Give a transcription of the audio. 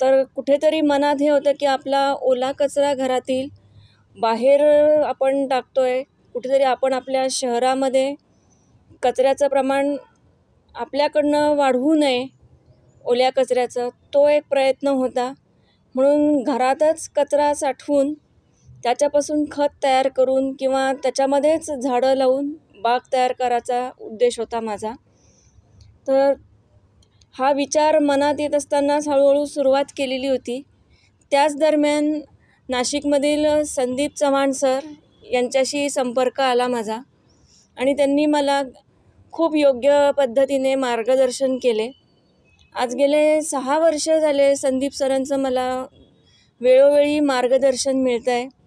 तर कुठेतरी मनात हे होतं की आपला ओला कचरा घरातील बाहेर आपण टाकतो आहे कुठेतरी आपण आपल्या शहरामध्ये कचऱ्याचं प्रमाण आपल्याकडनं वाढवू नये ओल्या कचऱ्याचं तो एक प्रयत्न होता म्हणून घरातच कचरा साठवून त्याच्यापासून खत तयार करून किंवा त्याच्यामध्येच झाडं लावून बाग तयार करायचा उद्देश होता माझा तर हा विचार मनात येत असतानाच हळूहळू सुरुवात केलेली होती त्याच दरम्यान नाशिकमधील संदीप चव्हाण सर यांच्याशी संपर्क आला माझा आणि त्यांनी मला खूप योग्य पद्धतीने मार्गदर्शन केले आज गेले सहा वर्ष झाले संदीप सरांचं मला वेळोवेळी मार्गदर्शन मिळतं